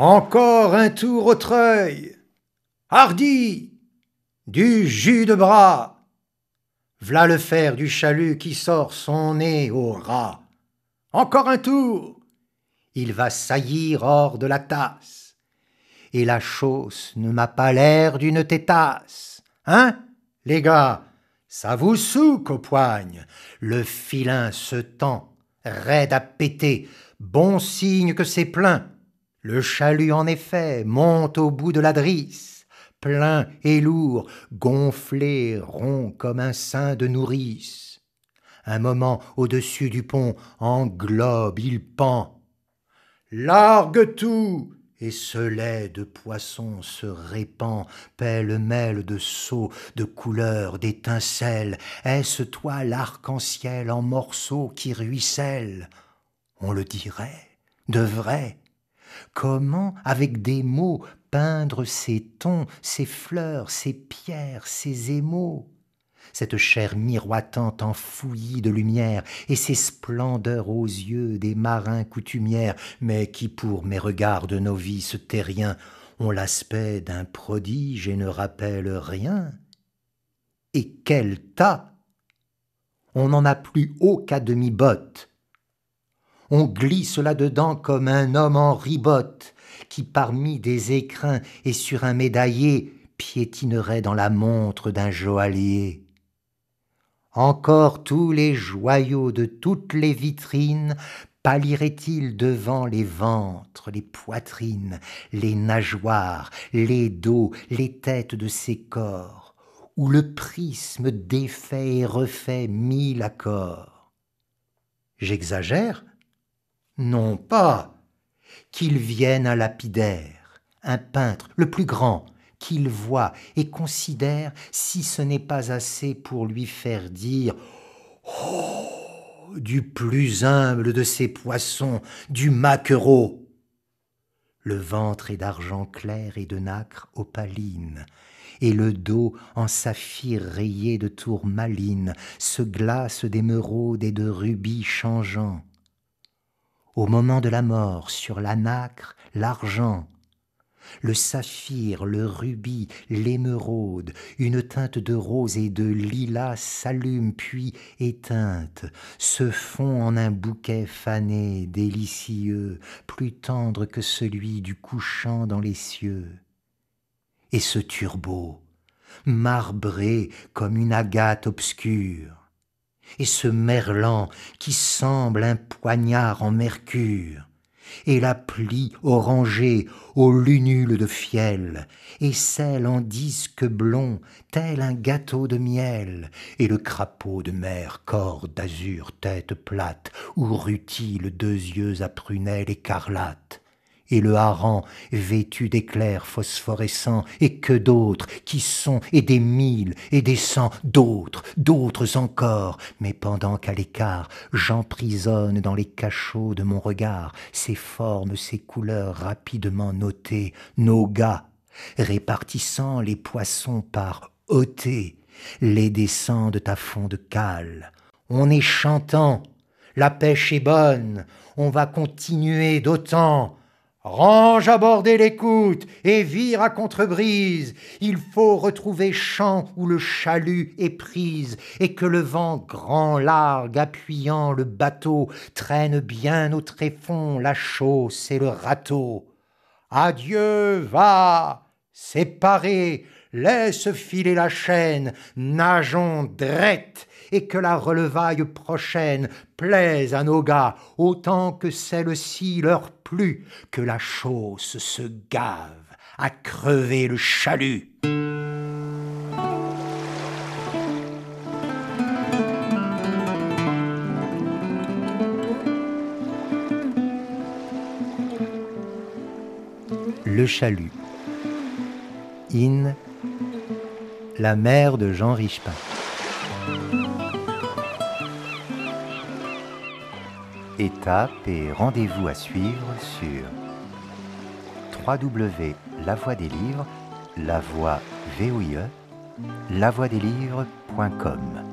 Encore un tour au treuil. Hardi Du jus de bras V'là le fer du chalut qui sort son nez au rat. Encore un tour Il va saillir hors de la tasse. Et la chose ne m'a pas l'air d'une tétasse. Hein, les gars Ça vous souque au poigne. Le filin se tend, raide à péter. Bon signe que c'est plein. Le chalut, en effet, monte au bout de la drisse, plein et lourd, gonflé, rond comme un sein de nourrice. Un moment au-dessus du pont, englobe, il pend. Largue tout et ce lait de poisson se répand, pêle-mêle de seaux, de couleurs, d'étincelles. Est-ce toi l'arc-en-ciel en morceaux qui ruisselle On le dirait, de vrai, Comment, avec des mots, peindre ces tons, ces fleurs, ces pierres, ces émaux cette chair miroitante enfouie de lumière, et ces splendeurs aux yeux des marins coutumières, mais qui pour mes regards de novice terriens ont l'aspect d'un prodige et ne rappellent rien. Et quel tas On n'en a plus haut qu'à demi-botte, on glisse là-dedans comme un homme en ribote, qui parmi des écrins et sur un médaillé piétinerait dans la montre d'un joaillier. Encore tous les joyaux de toutes les vitrines pâliraient-ils devant les ventres, les poitrines, les nageoires, les dos, les têtes de ces corps, où le prisme défait et refait mille accords J'exagère, non pas qu'il vienne un lapidaire, un peintre, le plus grand, qu'il voit et considère si ce n'est pas assez pour lui faire dire Oh du plus humble de ces poissons, du maquereau le ventre est d'argent clair et de nacre opaline, et le dos en saphir rayé de tours malines se glace d'émeraude et de rubis changeants au moment de la mort sur la nacre, l'argent, le saphir, le rubis, l'émeraude, une teinte de rose et de lilas s'allume puis éteinte, se fond en un bouquet fané, délicieux, plus tendre que celui du couchant dans les cieux. Et ce turbo, marbré comme une agate obscure, et ce merlan qui semble un poignard en mercure, et la plie orangée aux lunules de fiel, et celle en disque blond, tel un gâteau de miel, et le crapaud de mer, corps d'azur, tête plate, ou rutile, deux yeux à prunelle écarlate, et le hareng vêtu d'éclairs phosphorescents, et que d'autres, qui sont, et des mille, et des cents, d'autres, d'autres encore, mais pendant qu'à l'écart, j'emprisonne dans les cachots de mon regard ces formes, ces couleurs rapidement notées, nos gars, répartissant les poissons par ôtés, les descendent à fond de cale. On est chantant, la pêche est bonne, on va continuer d'autant Range à border l'écoute et vire à contre-brise. Il faut retrouver champ où le chalut est prise et que le vent grand large, appuyant le bateau traîne bien au tréfonds la chausse et le râteau. Adieu, va, séparé Laisse filer la chaîne, nageons drette, et que la relevaille prochaine plaise à nos gars autant que celle-ci leur plus que la chausse se gave à crever le chalut. Le chalut. In la mère de Jean Richepin. Étape et rendez-vous à suivre sur www.lavoie-des-livres, la voie des